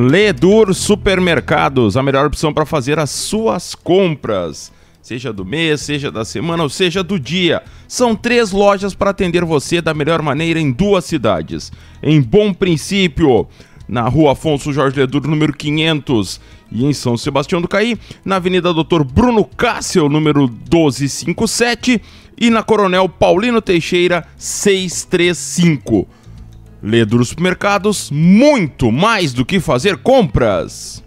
Ledur Supermercados, a melhor opção para fazer as suas compras. Seja do mês, seja da semana ou seja do dia. São três lojas para atender você da melhor maneira em duas cidades. Em Bom Princípio, na rua Afonso Jorge Ledur, número 500. E em São Sebastião do Caí, na Avenida Doutor Bruno Cássio, número 1257. E na Coronel Paulino Teixeira, 635. Ler Leduro Supermercados, muito mais do que fazer compras.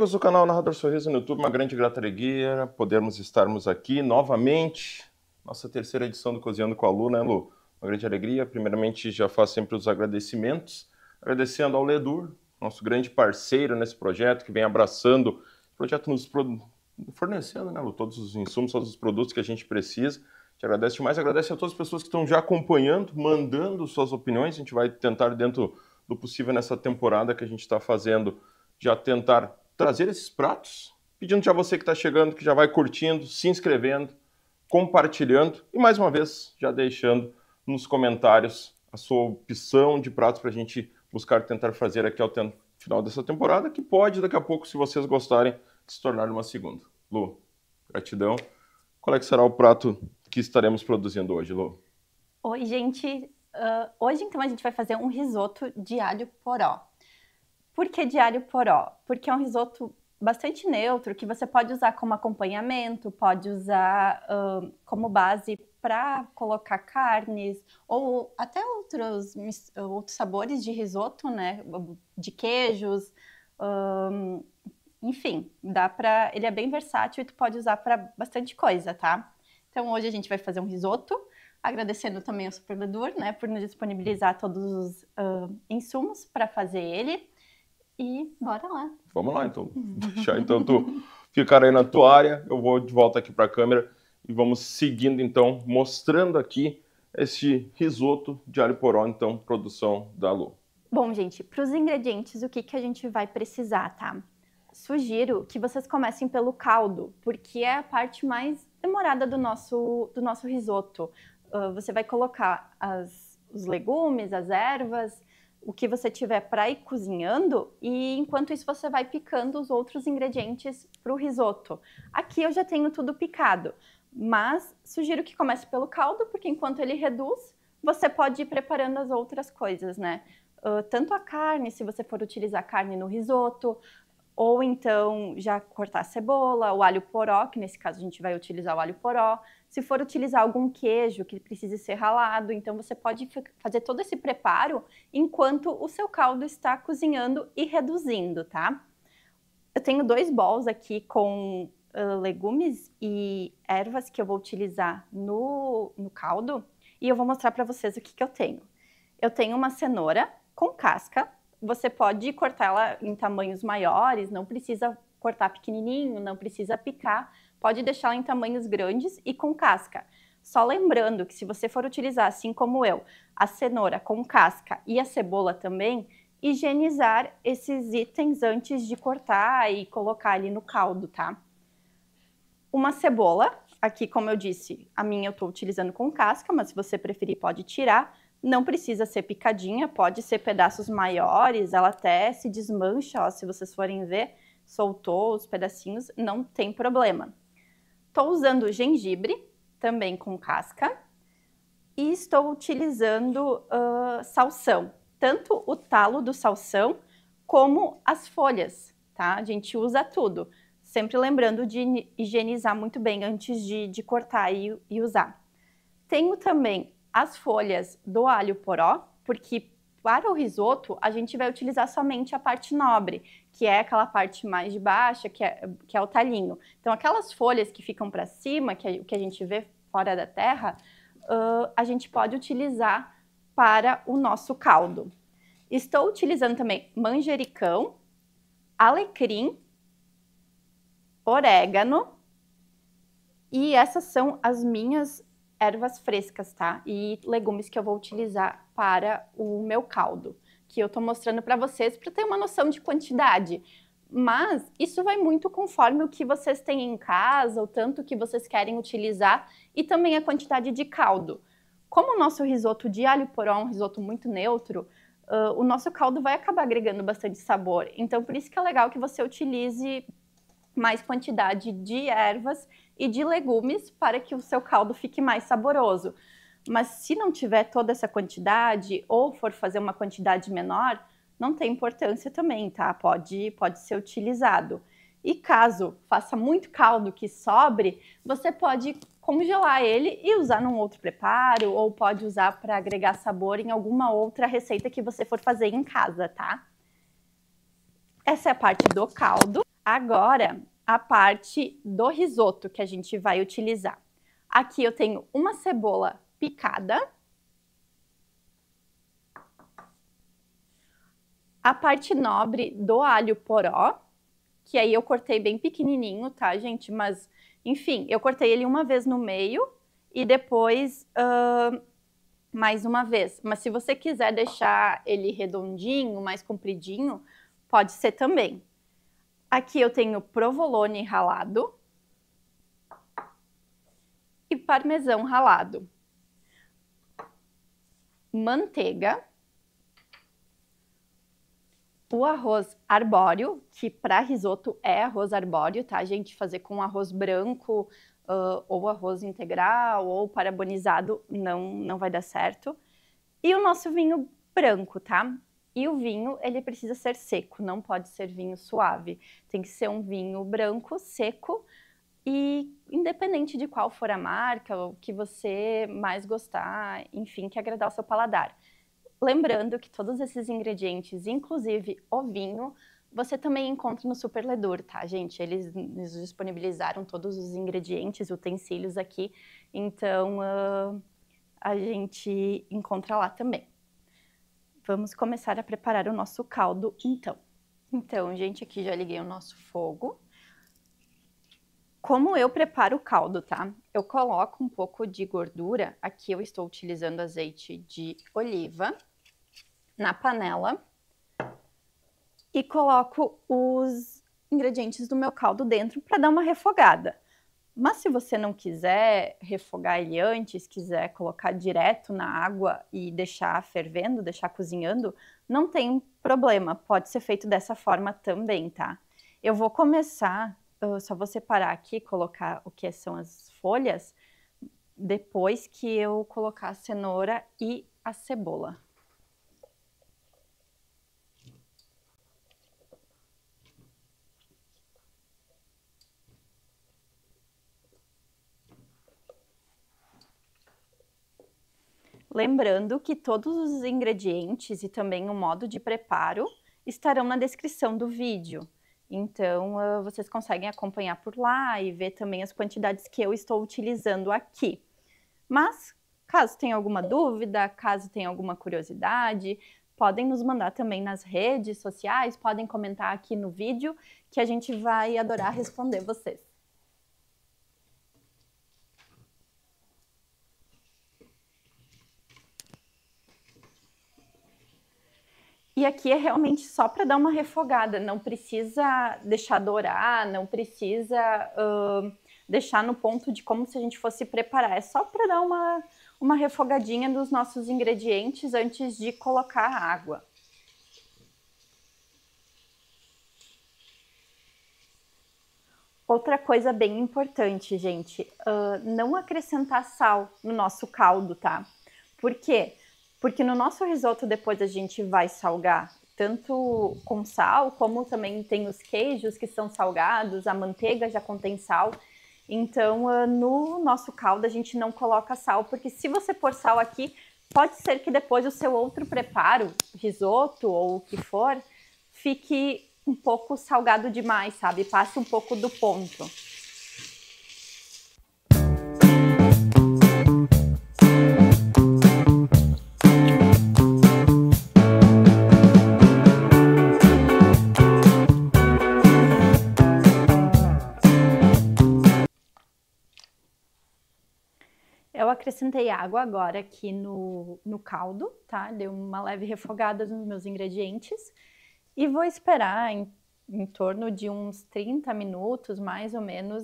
amigos do canal Narrador Sorriso no YouTube, uma grande grata alegria podermos estarmos aqui novamente, nossa terceira edição do Cozinhando com a Lu, né Lu? Uma grande alegria, primeiramente já faço sempre os agradecimentos, agradecendo ao Ledur, nosso grande parceiro nesse projeto, que vem abraçando, o projeto nos pro... fornecendo, né Lu, todos os insumos, todos os produtos que a gente precisa, te agradeço demais, agradeço a todas as pessoas que estão já acompanhando, mandando suas opiniões, a gente vai tentar dentro do possível nessa temporada que a gente está fazendo, já tentar trazer esses pratos, pedindo já você que está chegando, que já vai curtindo, se inscrevendo, compartilhando e mais uma vez já deixando nos comentários a sua opção de pratos para a gente buscar tentar fazer aqui ao final dessa temporada, que pode daqui a pouco, se vocês gostarem, se tornar uma segunda. Lu, gratidão. Qual é que será o prato que estaremos produzindo hoje, Lu? Oi, gente. Uh, hoje, então, a gente vai fazer um risoto de alho poró. Por que de alho poró? Porque é um risoto bastante neutro que você pode usar como acompanhamento, pode usar uh, como base para colocar carnes ou até outros, outros sabores de risoto, né? De queijos, um, enfim, dá para. Ele é bem versátil e tu pode usar para bastante coisa, tá? Então hoje a gente vai fazer um risoto, agradecendo também ao Superledur, né, por nos disponibilizar todos os uh, insumos para fazer ele. E bora lá. Vamos lá, então. Deixar então tu ficar aí na tua área, eu vou de volta aqui para a câmera e vamos seguindo então, mostrando aqui este risoto de alho poró, então, produção da Lu. Bom, gente, para os ingredientes, o que, que a gente vai precisar, tá? Sugiro que vocês comecem pelo caldo, porque é a parte mais demorada do nosso, do nosso risoto. Uh, você vai colocar as, os legumes, as ervas, o que você tiver para ir cozinhando e enquanto isso você vai picando os outros ingredientes para o risoto. Aqui eu já tenho tudo picado, mas sugiro que comece pelo caldo, porque enquanto ele reduz, você pode ir preparando as outras coisas, né? Uh, tanto a carne, se você for utilizar carne no risoto, ou então já cortar a cebola, o alho poró, que nesse caso a gente vai utilizar o alho poró. Se for utilizar algum queijo que precise ser ralado, então você pode fazer todo esse preparo enquanto o seu caldo está cozinhando e reduzindo, tá? Eu tenho dois bowls aqui com uh, legumes e ervas que eu vou utilizar no, no caldo e eu vou mostrar para vocês o que, que eu tenho. Eu tenho uma cenoura com casca, você pode cortar ela em tamanhos maiores, não precisa cortar pequenininho, não precisa picar, pode deixá-la em tamanhos grandes e com casca. Só lembrando que se você for utilizar, assim como eu, a cenoura com casca e a cebola também, higienizar esses itens antes de cortar e colocar ali no caldo, tá? Uma cebola, aqui como eu disse, a minha eu estou utilizando com casca, mas se você preferir pode tirar. Não precisa ser picadinha, pode ser pedaços maiores, ela até se desmancha, ó, se vocês forem ver, soltou os pedacinhos, não tem problema. Estou usando gengibre, também com casca, e estou utilizando uh, salsão, tanto o talo do salsão como as folhas, tá? A gente usa tudo, sempre lembrando de higienizar muito bem antes de, de cortar e, e usar. Tenho também as folhas do alho poró, porque para o risoto a gente vai utilizar somente a parte nobre, que é aquela parte mais de baixa, que é, que é o talinho. Então, aquelas folhas que ficam para cima, que, é, que a gente vê fora da terra, uh, a gente pode utilizar para o nosso caldo. Estou utilizando também manjericão, alecrim, orégano, e essas são as minhas ervas frescas, tá? E legumes que eu vou utilizar para o meu caldo, que eu tô mostrando para vocês para ter uma noção de quantidade. Mas isso vai muito conforme o que vocês têm em casa, o tanto que vocês querem utilizar e também a quantidade de caldo. Como o nosso risoto de alho poró é um risoto muito neutro, uh, o nosso caldo vai acabar agregando bastante sabor. Então, por isso que é legal que você utilize mais quantidade de ervas e de legumes para que o seu caldo fique mais saboroso. Mas se não tiver toda essa quantidade ou for fazer uma quantidade menor, não tem importância também, tá? Pode, pode ser utilizado. E caso faça muito caldo que sobre, você pode congelar ele e usar num outro preparo ou pode usar para agregar sabor em alguma outra receita que você for fazer em casa, tá? Essa é a parte do caldo. Agora, a parte do risoto que a gente vai utilizar. Aqui eu tenho uma cebola picada. A parte nobre do alho poró, que aí eu cortei bem pequenininho, tá, gente? Mas, enfim, eu cortei ele uma vez no meio e depois uh, mais uma vez. Mas se você quiser deixar ele redondinho, mais compridinho, pode ser também. Aqui eu tenho provolone ralado e parmesão ralado. Manteiga. O arroz arbóreo, que para risoto é arroz arbóreo, tá, gente? Fazer com arroz branco uh, ou arroz integral ou parabenizado não, não vai dar certo. E o nosso vinho branco, tá? E o vinho, ele precisa ser seco, não pode ser vinho suave. Tem que ser um vinho branco, seco, e independente de qual for a marca, o que você mais gostar, enfim, que agradar o seu paladar. Lembrando que todos esses ingredientes, inclusive o vinho, você também encontra no Superledor, tá, gente? Eles nos disponibilizaram todos os ingredientes, utensílios aqui, então uh, a gente encontra lá também. Vamos começar a preparar o nosso caldo, então. Então, gente, aqui já liguei o nosso fogo. Como eu preparo o caldo, tá? Eu coloco um pouco de gordura, aqui eu estou utilizando azeite de oliva, na panela. E coloco os ingredientes do meu caldo dentro para dar uma refogada. Mas se você não quiser refogar ele antes, quiser colocar direto na água e deixar fervendo, deixar cozinhando, não tem problema, pode ser feito dessa forma também, tá? Eu vou começar, eu só vou separar aqui, colocar o que são as folhas, depois que eu colocar a cenoura e a cebola. Lembrando que todos os ingredientes e também o modo de preparo estarão na descrição do vídeo. Então, ah, vocês conseguem acompanhar por lá e ver também as quantidades que eu estou utilizando aqui. Mas, caso tenha alguma dúvida, caso tenha alguma curiosidade, podem nos mandar também nas redes sociais, podem comentar aqui no vídeo, que a gente vai adorar responder vocês. E aqui é realmente só para dar uma refogada, não precisa deixar dourar, não precisa uh, deixar no ponto de como se a gente fosse preparar, é só para dar uma, uma refogadinha dos nossos ingredientes antes de colocar a água. Outra coisa bem importante, gente, uh, não acrescentar sal no nosso caldo, tá? Por quê? Porque no nosso risoto depois a gente vai salgar tanto com sal, como também tem os queijos que são salgados, a manteiga já contém sal. Então, ah, no nosso caldo a gente não coloca sal, porque se você pôr sal aqui, pode ser que depois o seu outro preparo, risoto ou o que for, fique um pouco salgado demais, sabe? Passe um pouco do ponto. acrescentei água agora aqui no, no caldo, tá? Deu uma leve refogada nos meus ingredientes. E vou esperar em, em torno de uns 30 minutos, mais ou menos,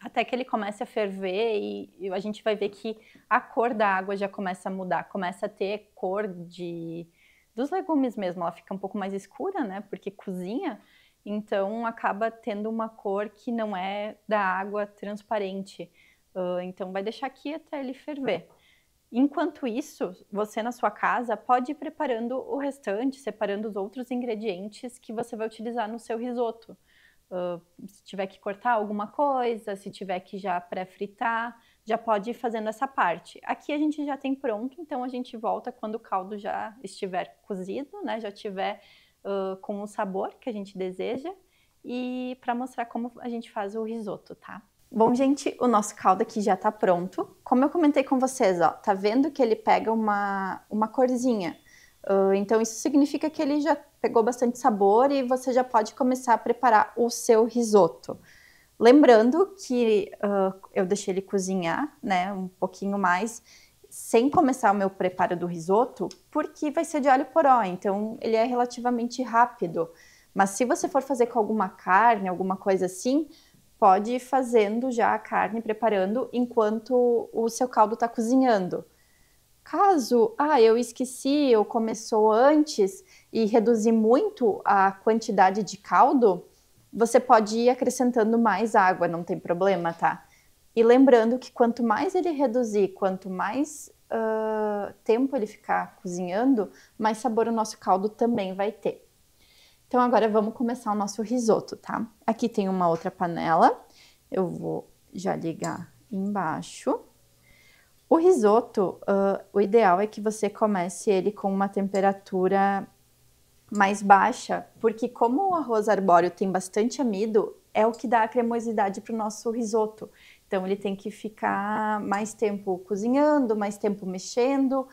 até que ele comece a ferver e, e, a gente vai ver que a cor da água já começa a mudar, começa a ter cor de dos legumes mesmo, ela fica um pouco mais escura, né? Porque cozinha, então acaba tendo uma cor que não é da água transparente. Ah, então, vai deixar aqui até ele ferver. Enquanto isso, você na sua casa pode ir preparando o restante, separando os outros ingredientes que você vai utilizar no seu risoto. Uh, se tiver que cortar alguma coisa, se tiver que já pré-fritar, já pode ir fazendo essa parte. Aqui a gente já tem pronto, então a gente volta quando o caldo já estiver cozido, né? Já tiver uh, com o sabor que a gente deseja e para mostrar como a gente faz o risoto, tá? Bom, gente, o nosso caldo aqui já tá pronto. Como eu comentei com vocês, ó, tá vendo que ele pega uma, uma corzinha. Uh, então, isso significa que ele já pegou bastante sabor e você já pode começar a preparar o seu risoto. Lembrando que uh, eu deixei ele cozinhar, né, um pouquinho mais, sem começar o meu preparo do risoto, porque vai ser de alho poró, então ele é relativamente rápido. Mas se você for fazer com alguma carne, alguma coisa assim, pode ir fazendo já a carne, preparando enquanto o seu caldo está cozinhando. Caso, ah, eu esqueci, eu começou antes e reduzi muito a quantidade de caldo, você pode ir acrescentando mais água, não tem problema, tá? E lembrando que quanto mais ele reduzir, quanto mais uh, tempo ele ficar cozinhando, mais sabor o nosso caldo também vai ter. Então agora vamos começar o nosso risoto, tá? Aqui tem uma outra panela, eu vou já ligar embaixo. O risoto, uh, o ideal é que você comece ele com uma temperatura mais baixa, porque como o arroz arbóreo tem bastante amido, é o que dá a cremosidade para o nosso risoto. Então ele tem que ficar mais tempo cozinhando, mais tempo mexendo,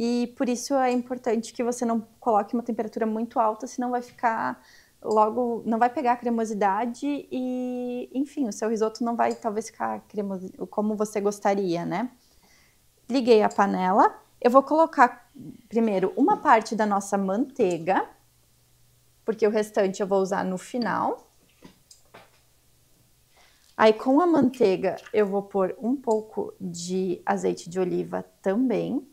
e por isso é importante que você não coloque uma temperatura muito alta, senão vai ficar logo não vai pegar a cremosidade e, enfim, o seu risoto não vai talvez ficar cremoso como você gostaria, né? Liguei a panela. Eu vou colocar primeiro uma parte da nossa manteiga, porque o restante eu vou usar no final. Aí com a manteiga eu vou pôr um pouco de azeite de oliva também.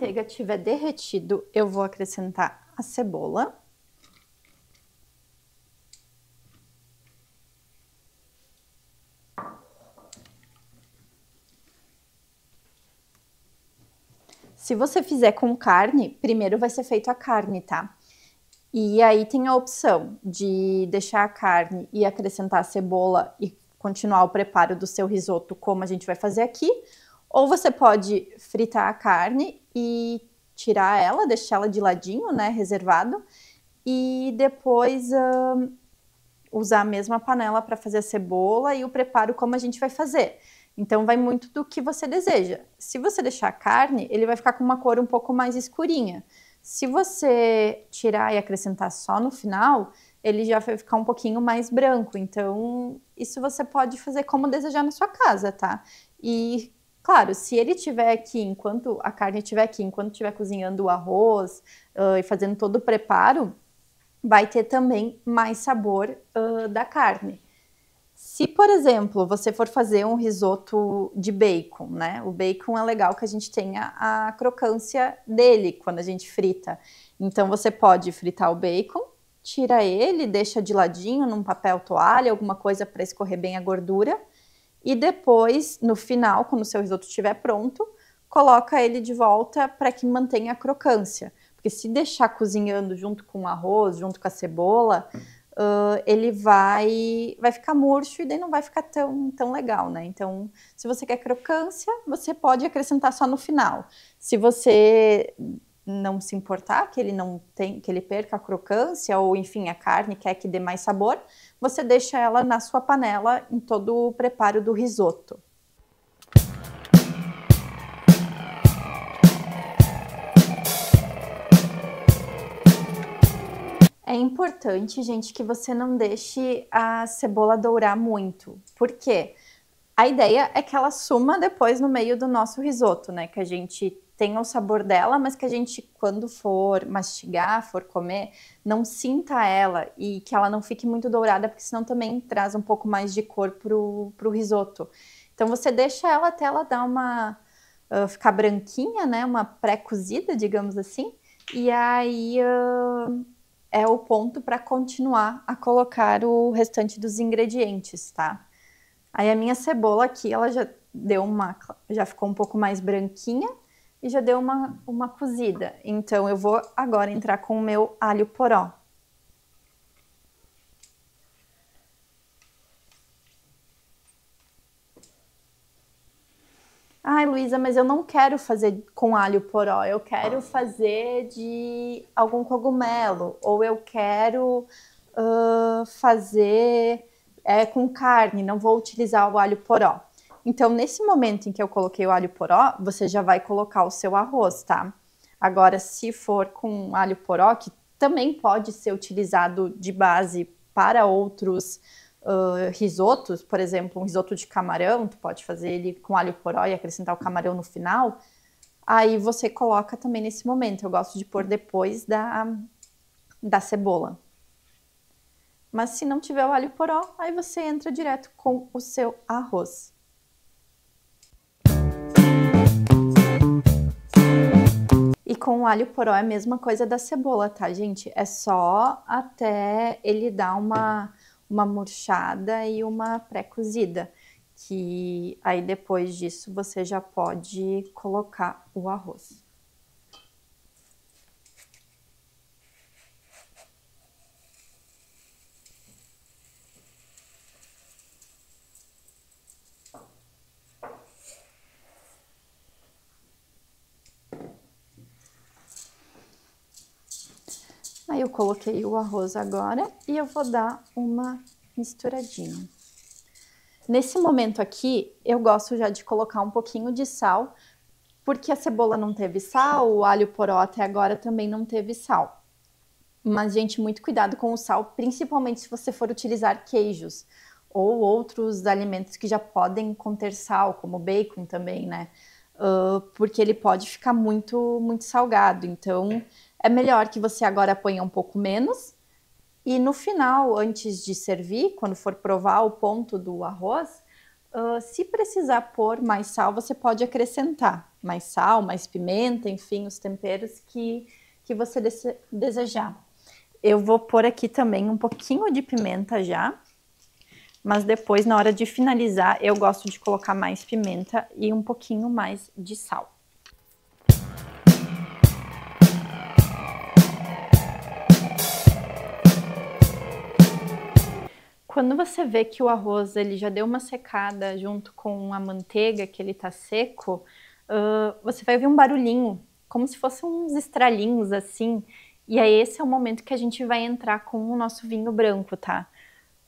manteiga tiver derretido, eu vou acrescentar a cebola. Se você fizer com carne, primeiro vai ser feito a carne, tá? E aí tem a opção de deixar a carne e acrescentar a cebola e continuar o preparo do seu risoto como a gente vai fazer aqui, ou você pode fritar a carne e tirar ela, deixar ela de ladinho, né, reservado, e depois usar a mesma panela para fazer a cebola e o preparo como a gente vai fazer. Então vai muito do que você deseja. Se você deixar a carne, ele vai ficar com uma cor um pouco mais escurinha. Se você tirar e acrescentar só no final, ele já vai ficar um pouquinho mais branco. Então, isso você pode fazer como desejar na sua casa, tá? E Claro, se ele tiver aqui, enquanto a carne estiver aqui, enquanto estiver cozinhando o arroz uh, e fazendo todo o preparo, vai ter também mais sabor uh, da carne. Se, por exemplo, você for fazer um risoto de bacon, né? O bacon é legal que a gente tenha a crocância dele quando a gente frita. Então, você pode fritar o bacon, tira ele, deixa de ladinho num papel toalha, alguma coisa para escorrer bem a gordura. E depois, no final, quando o seu risoto estiver pronto, coloca ele de volta para que mantenha a crocância. Porque se deixar cozinhando junto com o arroz, junto com a cebola, uh, ele vai vai ficar murcho e daí não vai ficar tão, tão legal, né? Então, se você quer crocância, você pode acrescentar só no final. Se você não se importar que ele não tem, que ele perca a crocância ou enfim a carne quer que dê mais sabor, você deixa ela na sua panela em todo o preparo do risoto. É importante, gente, que você não deixe a cebola dourar muito. Por quê? A ideia é que ela suma depois no meio do nosso risoto, né? Que a gente tenha o sabor dela, mas que a gente, quando for mastigar, for comer, não sinta ela e que ela não fique muito dourada, porque senão também traz um pouco mais de cor pro, pro risoto. Então você deixa ela até ela dar uma. Uh, ficar branquinha, né? Uma pré-cozida, digamos assim. E aí uh, é o ponto para continuar a colocar o restante dos ingredientes, tá? Aí a minha cebola aqui, ela já deu uma, já ficou um pouco mais branquinha e já deu uma, uma cozida. Então eu vou agora entrar com o meu alho poró. Ai, Luísa, mas eu não quero fazer com alho poró, eu quero ah. fazer de algum cogumelo, ou eu quero uh, fazer é, com carne, não vou utilizar o alho poró. Então, nesse momento em que eu coloquei o alho poró, você já vai colocar o seu arroz, tá? Agora, se for com alho poró, que também pode ser utilizado de base para outros uh, risotos, por exemplo, um risoto de camarão, tu pode fazer ele com alho poró e acrescentar o camarão no final. Aí você coloca também nesse momento. Eu gosto de pôr depois da, da cebola. Mas se não tiver o alho poró, aí você entra direto com o seu arroz. com o alho poró é a mesma coisa da cebola, tá, gente? É só até ele dar uma, uma murchada e uma pré-cozida. Que aí depois disso você já pode colocar o arroz. Eu coloquei o arroz agora e eu vou dar uma misturadinha. Nesse momento aqui, eu gosto já de colocar um pouquinho de sal, porque a cebola não teve sal, o alho poró até agora também não teve sal. Mas, gente, muito cuidado com o sal, principalmente se você for utilizar queijos ou outros alimentos que já podem conter sal, como bacon também, né? Uh, porque ele pode ficar muito, muito salgado. Então, é melhor que você agora ponha um pouco menos. E no final, antes de servir, quando for provar o ponto do arroz, uh, se precisar pôr mais sal, você pode acrescentar mais sal, mais pimenta, enfim, os temperos que, que você desejar. Eu vou pôr aqui também um pouquinho de pimenta já, mas depois, na hora de finalizar, eu gosto de colocar mais pimenta e um pouquinho mais de sal. Quando você vê que o arroz ele já deu uma secada junto com a manteiga, que ele tá seco, uh, você vai ouvir um barulhinho, como se fossem uns estralinhos assim. E aí esse é o momento que a gente vai entrar com o nosso vinho branco, tá?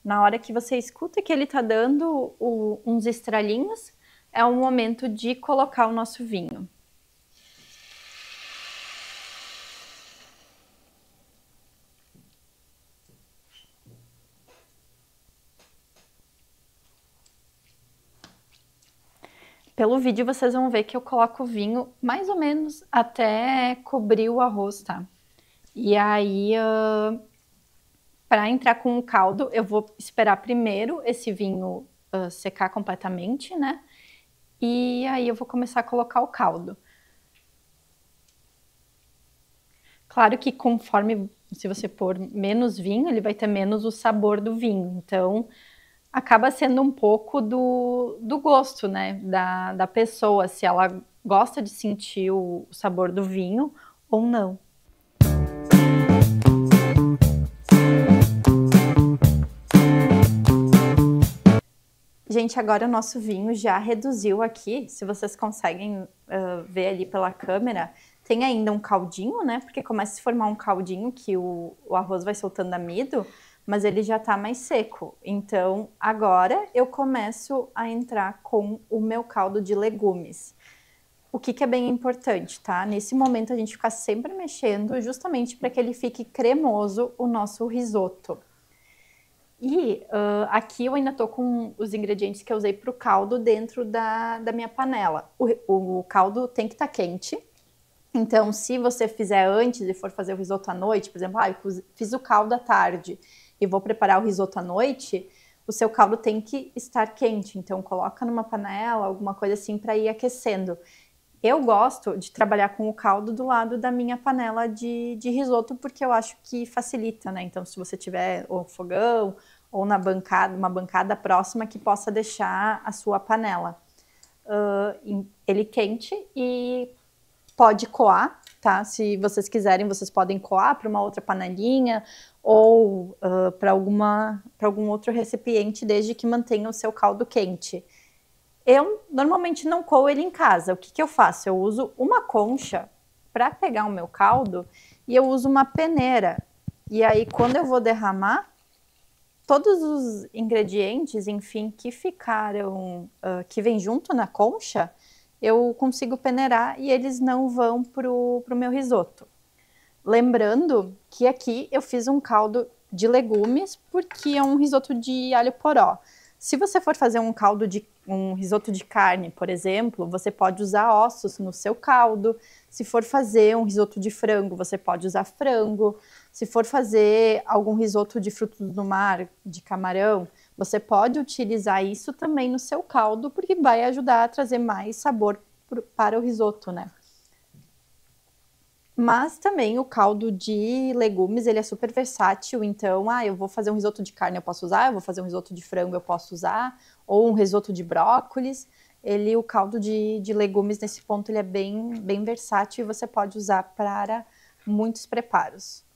Na hora que você escuta que ele tá dando o, uns estralinhos, é o momento de colocar o nosso vinho. Pelo vídeo vocês vão ver que eu coloco vinho mais ou menos até cobrir o arroz, tá? E aí, uh, ah, para entrar com o caldo, eu vou esperar primeiro esse vinho uh, secar completamente, né? E aí eu vou começar a colocar o caldo. Claro que conforme se você pôr menos vinho, ele vai ter menos o sabor do vinho. Então, acaba sendo um pouco do, do gosto, né? Da, da pessoa, se ela gosta de sentir o sabor do vinho ou não. Gente, agora o nosso vinho já reduziu aqui. Se vocês conseguem uh, ver ali pela câmera, tem ainda um caldinho, né? Porque começa a se formar um caldinho que o, o arroz vai soltando amido mas ele já está mais seco. Então, agora eu começo a entrar com o meu caldo de legumes. O que, que é bem importante, tá? Nesse momento a gente fica sempre mexendo, justamente para que ele fique cremoso o nosso risoto. E uh, aqui eu ainda tô com os ingredientes que eu usei para o caldo dentro da, da minha panela. O, o caldo tem que estar tá quente. Então, se você fizer antes e for fazer o risoto à noite, por exemplo, ah, eu fiz o caldo à tarde e vou preparar o risoto à noite, o seu caldo tem que estar quente. Então coloca numa panela, alguma coisa assim para ir aquecendo. Eu gosto de trabalhar com o caldo do lado da minha panela de, de risoto porque eu acho que facilita, né? Então se você tiver o fogão ou na bancada, uma bancada próxima que possa deixar a sua panela uh, ele quente e pode coar tá? Se vocês quiserem, vocês podem coar para uma outra panelinha ou uh, ah, para alguma para algum outro recipiente, desde que mantenha o seu caldo quente. Eu normalmente não coo ele em casa. O que, que eu faço? Eu uso uma concha para pegar o meu caldo e eu uso uma peneira. E aí, quando eu vou derramar, todos os ingredientes, enfim, que ficaram, uh, que vem junto na concha, eu consigo peneirar e eles não vão pro, o meu risoto. Lembrando que aqui eu fiz um caldo de legumes porque é um risoto de alho poró. Se você for fazer um caldo de um risoto de carne, por exemplo, você pode usar ossos no seu caldo. Se for fazer um risoto de frango, você pode usar frango. Se for fazer algum risoto de frutos do mar, de camarão, você pode utilizar isso também no seu caldo, porque vai ajudar a trazer mais sabor para o risoto, né? Mas também o caldo de legumes, ele é super versátil, então, ah, eu vou fazer um risoto de carne, eu posso usar, eu vou fazer um risoto de frango, eu posso usar, ou um risoto de brócolis. Ele, o caldo de, de legumes, nesse ponto, ele é bem, bem versátil e você pode usar para muitos preparos.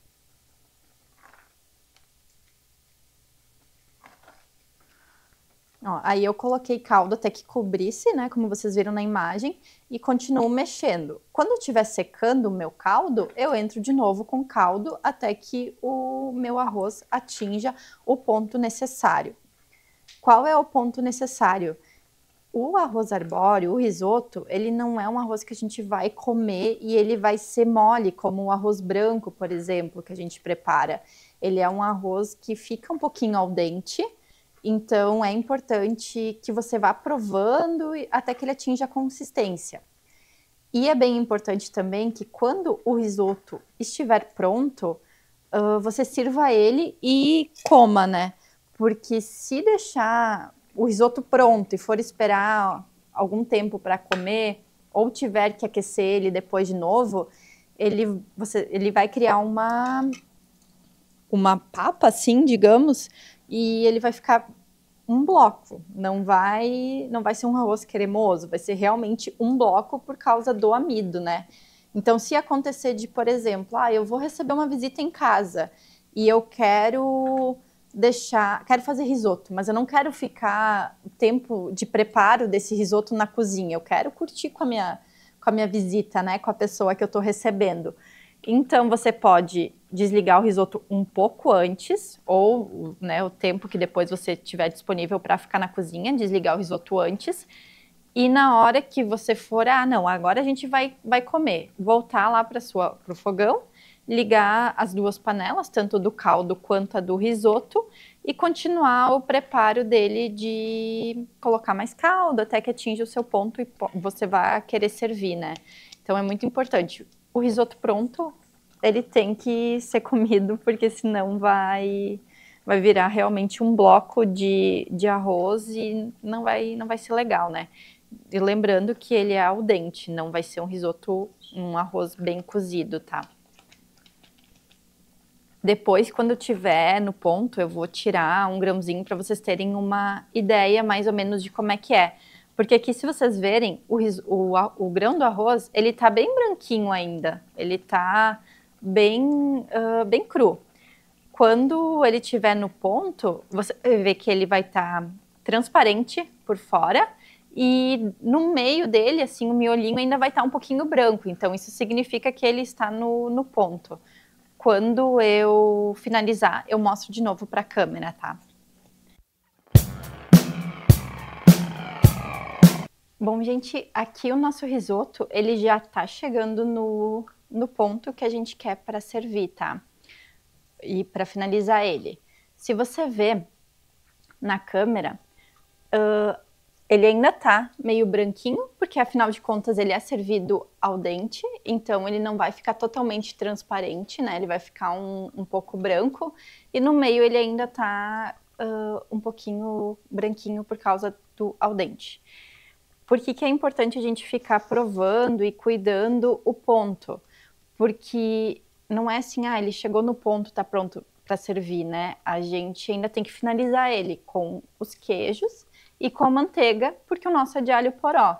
Ó, aí eu coloquei caldo até que cobrisse, né? Como vocês viram na imagem, e continuo mexendo. Quando estiver secando o meu caldo, eu entro de novo com caldo até que o meu arroz atinja o ponto necessário. Qual é o ponto necessário? O arroz arbóreo, o risoto, ele não é um arroz que a gente vai comer e ele vai ser mole, como o arroz branco, por exemplo, que a gente prepara. Ele é um arroz que fica um pouquinho al dente, então é importante que você vá provando até que ele atinja a consistência. E é bem importante também que quando o risoto estiver pronto, uh, você sirva ele e coma, né? Porque se deixar o risoto pronto e for esperar algum tempo para comer, ou tiver que aquecer ele depois de novo, ele, você, ele vai criar uma, uma papa, assim, digamos, e ele vai ficar um bloco, não vai, não vai ser um arroz cremoso, vai ser realmente um bloco por causa do amido, né? Então, se acontecer de, por exemplo, ah, eu vou receber uma visita em casa e eu quero deixar, quero fazer risoto, mas eu não quero ficar o tempo de preparo desse risoto na cozinha, eu quero curtir com a minha com a minha visita, né, com a pessoa que eu estou recebendo. Então, você pode desligar o risoto um pouco antes, ou né, o tempo que depois você tiver disponível para ficar na cozinha, desligar o risoto antes. E na hora que você for, ah, não, agora a gente vai, vai comer, voltar lá para o fogão, ligar as duas panelas, tanto do caldo quanto a do risoto, e continuar o preparo dele de colocar mais caldo até que atinja o seu ponto e você vai querer servir, né? Então é muito importante. O risoto pronto, ele tem que ser comido, porque senão vai vai virar realmente um bloco de, de arroz e não vai, não vai ser legal, né? E lembrando que ele é al dente, não vai ser um risoto, um arroz bem cozido, tá? Depois, quando tiver no ponto, eu vou tirar um grãozinho para vocês terem uma ideia mais ou menos de como é que é. Porque aqui, se vocês verem, o, o, o grão do arroz, ele tá bem branquinho ainda. Ele tá bem, uh, bem cru. Quando ele estiver no ponto, você vê que ele vai estar tá transparente por fora e no meio dele, assim, o miolinho ainda vai estar tá um pouquinho branco. Então, isso significa que ele está no, no ponto. Quando eu finalizar, eu mostro de novo para a câmera, tá? Bom, gente, aqui o nosso risoto, ele já está chegando no, no ponto que a gente quer para servir, tá? E para finalizar ele. Se você vê na câmera, uh, ele ainda tá meio branquinho, porque afinal de contas ele é servido ao dente, então ele não vai ficar totalmente transparente, né? Ele vai ficar um, um pouco branco, e no meio ele ainda tá uh, um pouquinho branquinho por causa do ao dente. Por que, que é importante a gente ficar provando e cuidando o ponto? porque não é assim, ah, ele chegou no ponto, tá pronto para servir, né? A gente ainda tem que finalizar ele com os queijos e com a manteiga, porque o nosso é de alho poró.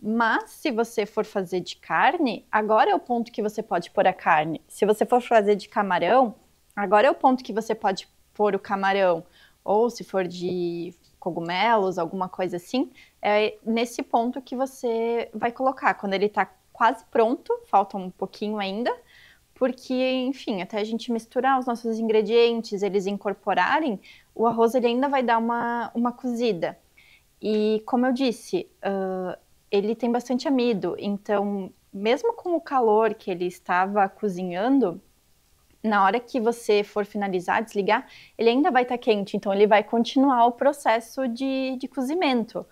Mas se você for fazer de carne, agora é o ponto que você pode pôr a carne. Se você for fazer de camarão, agora é o ponto que você pode pôr o camarão. Ou se for de cogumelos, alguma coisa assim, é nesse ponto que você vai colocar. Quando ele tá quase pronto, falta um pouquinho ainda, porque, enfim, até a gente misturar os nossos ingredientes, eles incorporarem, o arroz ele ainda vai dar uma, uma cozida. E, como eu disse, uh, ele tem bastante amido, então, mesmo com o calor que ele estava cozinhando, na hora que você for finalizar, desligar, ele ainda vai estar tá quente, então ele vai continuar o processo de, de cozimento.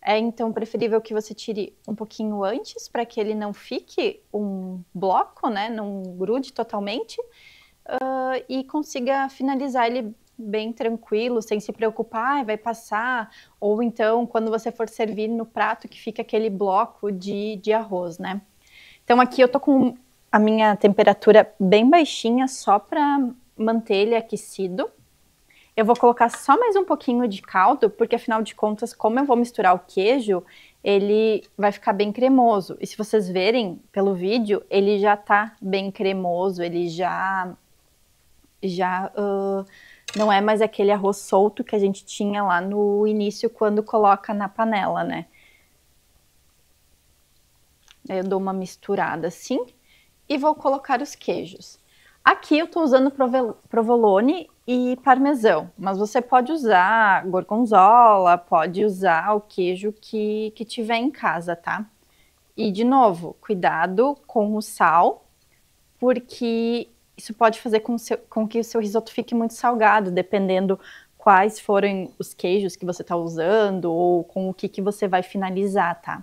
É então preferível que você tire um pouquinho antes para que ele não fique um bloco, né? Não grude totalmente uh, e consiga finalizar ele bem tranquilo, sem se preocupar, ah, vai passar. Ou então, quando você for servir no prato, que fica aquele bloco de, de arroz, né? Então aqui eu tô com a minha temperatura bem baixinha só para manter ele aquecido. Eu vou colocar só mais um pouquinho de caldo, porque afinal de contas, como eu vou misturar o queijo, ele vai ficar bem cremoso. E se vocês verem pelo vídeo, ele já tá bem cremoso, ele já já uh, não é mais aquele arroz solto que a gente tinha lá no início quando coloca na panela, né? Eu dou uma misturada assim e vou colocar os queijos. Aqui eu tô usando provolone e parmesão, mas você pode usar gorgonzola, pode usar o queijo que, que tiver em casa, tá? E de novo, cuidado com o sal, porque isso pode fazer com, seu, com que o seu risoto fique muito salgado, dependendo quais forem os queijos que você está usando ou com o que, que você vai finalizar, tá?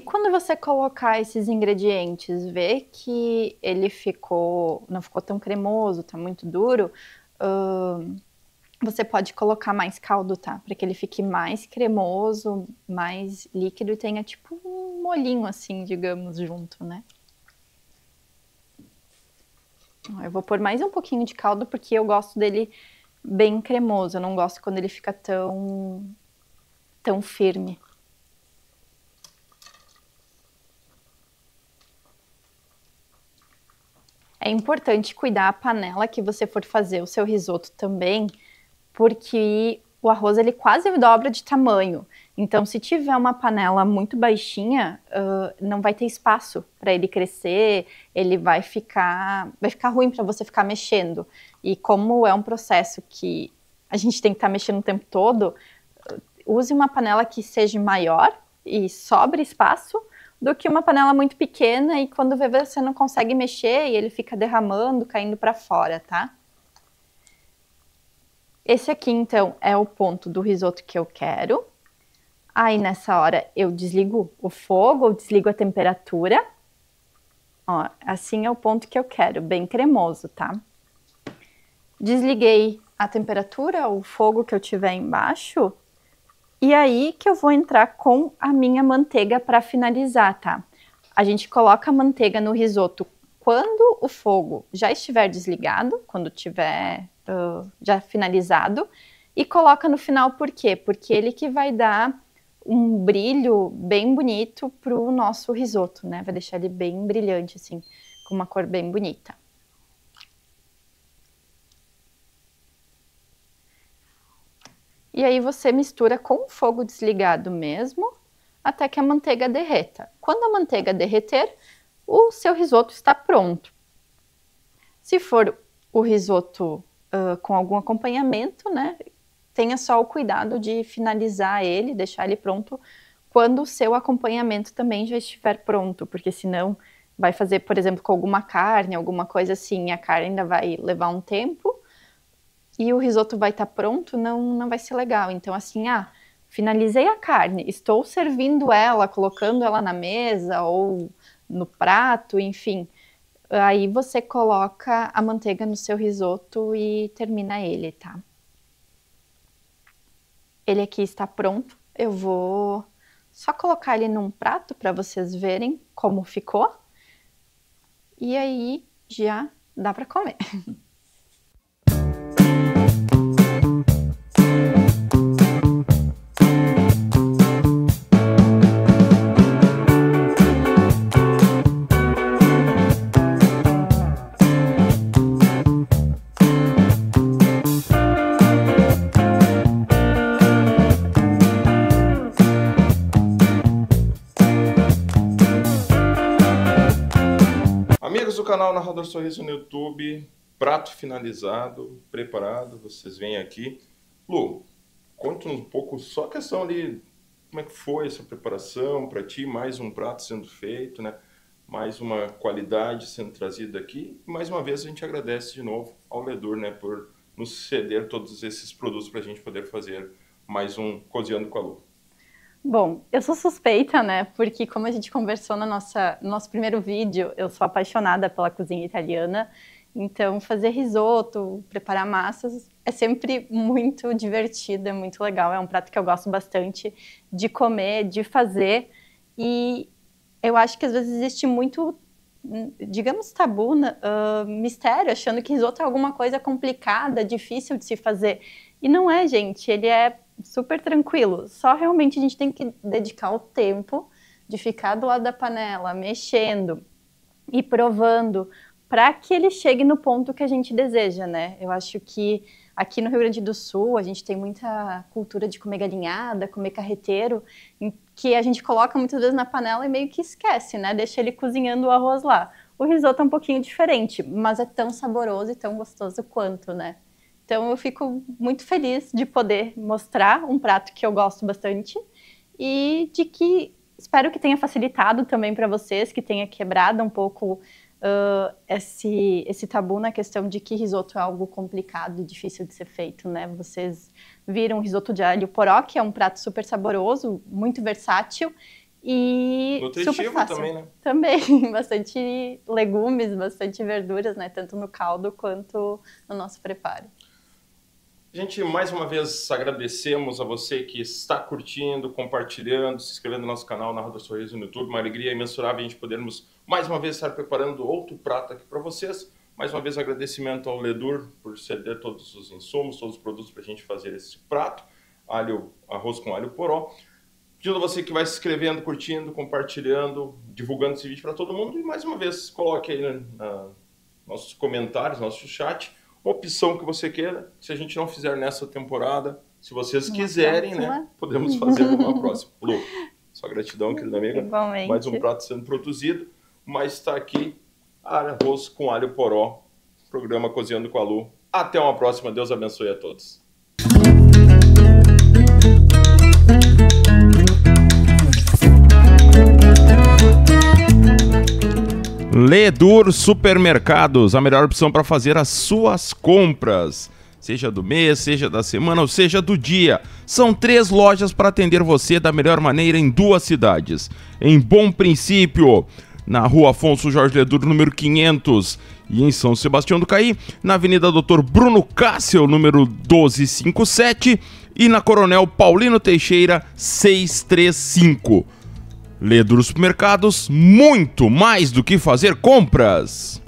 E quando você colocar esses ingredientes, ver que ele ficou, não ficou tão cremoso, tá muito duro, uh, você pode colocar mais caldo, tá? Para que ele fique mais cremoso, mais líquido e tenha tipo um molhinho assim, digamos, junto, né? Eu vou pôr mais um pouquinho de caldo porque eu gosto dele bem cremoso. Eu não gosto quando ele fica tão tão firme. é importante cuidar a panela que você for fazer o seu risoto também, porque o arroz ele quase dobra de tamanho. Então, se tiver uma panela muito baixinha, uh, não vai ter espaço para ele crescer, ele vai ficar, vai ficar ruim para você ficar mexendo. E como é um processo que a gente tem que estar tá mexendo o tempo todo, use uma panela que seja maior e sobre espaço do que uma panela muito pequena e quando vê você não consegue mexer e ele fica derramando, caindo para fora, tá? Esse aqui, então, é o ponto do risoto que eu quero. Aí, nessa hora, eu desligo o fogo, eu desligo a temperatura. Ó, assim é o ponto que eu quero, bem cremoso, tá? Desliguei a temperatura, o fogo que eu tiver embaixo, e aí que eu vou entrar com a minha manteiga para finalizar, tá? A gente coloca a manteiga no risoto quando o fogo já estiver desligado, quando tiver uh, já finalizado, e coloca no final por quê? Porque ele que vai dar um brilho bem bonito para o nosso risoto, né? Vai deixar ele bem brilhante, assim, com uma cor bem bonita. E aí você mistura com o fogo desligado mesmo, até que a manteiga derreta. Quando a manteiga derreter, o seu risoto está pronto. Se for o risoto uh, com algum acompanhamento, né, tenha só o cuidado de finalizar ele, deixar ele pronto quando o seu acompanhamento também já estiver pronto, porque senão vai fazer, por exemplo, com alguma carne, alguma coisa assim, a carne ainda vai levar um tempo e o risoto vai estar tá pronto, não, não vai ser legal. Então, assim, ah, finalizei a carne, estou servindo ela, colocando ela na mesa ou no prato, enfim. Aí você coloca a manteiga no seu risoto e termina ele, tá? Ele aqui está pronto. Eu vou só colocar ele num prato para vocês verem como ficou. E aí já dá para comer. canal Narrador Sorriso no YouTube, prato finalizado, preparado, vocês vêm aqui. Lu, conta um pouco só a questão ali, como é que foi essa preparação para ti, mais um prato sendo feito, né? mais uma qualidade sendo trazida aqui. mais uma vez a gente agradece de novo ao Ledor né, por nos ceder todos esses produtos para a gente poder fazer mais um Cozinhando com a Lu. Bom, eu sou suspeita, né? Porque como a gente conversou no nossa, no nosso primeiro vídeo, eu sou apaixonada pela cozinha italiana. Então, fazer risoto, preparar massas é sempre muito divertido, é muito legal. É um prato que eu gosto bastante de comer, de fazer. E eu acho que às vezes existe muito, digamos, tabu, uh, mistério, achando que risoto é alguma coisa complicada, difícil de se fazer. E não é, gente, ele é super tranquilo. Só realmente a gente tem que dedicar o tempo de ficar do lado da panela, mexendo e provando para que ele chegue no ponto que a gente deseja, né? Eu acho que aqui no Rio Grande do Sul a gente tem muita cultura de comer galinhada, comer carreteiro, que a gente coloca muitas vezes na panela e meio que esquece, né? Deixa ele cozinhando o arroz lá. O risoto é um pouquinho diferente, mas é tão saboroso e tão gostoso quanto, né? Então eu fico muito feliz de poder mostrar um prato que eu gosto bastante e de que espero que tenha facilitado também para vocês, que tenha quebrado um pouco uh, esse, esse tabu na questão de que risoto é algo complicado e difícil de ser feito, né? Vocês viram risoto de alho poró, que é um prato super saboroso, muito versátil e Nutritivo super fácil. também, né? Também, bastante legumes, bastante verduras, né? Tanto no caldo quanto no nosso preparo. Gente, mais uma vez agradecemos a você que está curtindo, compartilhando, se inscrevendo no nosso canal Narrador Sorriso no YouTube. Uma alegria imensurável a gente podermos mais uma vez estar preparando outro prato aqui para vocês. Mais uma vez agradecimento ao Ledur por ceder todos os insumos, todos os produtos para a gente fazer esse prato. Alho, arroz com alho poró. Pedindo a você que vai se inscrevendo, curtindo, compartilhando, divulgando esse vídeo para todo mundo. E mais uma vez, coloque aí nos nossos comentários, nosso chat opção que você queira. Se a gente não fizer nessa temporada, se vocês uma quiserem, né, próxima. né? Podemos fazer uma próxima. Lu, só gratidão, querida amiga. Igualmente. Mais um prato sendo produzido, mas está aqui arroz com alho poró, programa Cozinhando com a Lu. Até uma próxima. Deus abençoe a todos. Ledur Supermercados, a melhor opção para fazer as suas compras. Seja do mês, seja da semana ou seja do dia. São três lojas para atender você da melhor maneira em duas cidades. Em Bom Princípio, na rua Afonso Jorge Ledur, número 500, e em São Sebastião do Caí, na Avenida Doutor Bruno Cássio, número 1257, e na Coronel Paulino Teixeira, 635 dos Supermercados, muito mais do que fazer compras.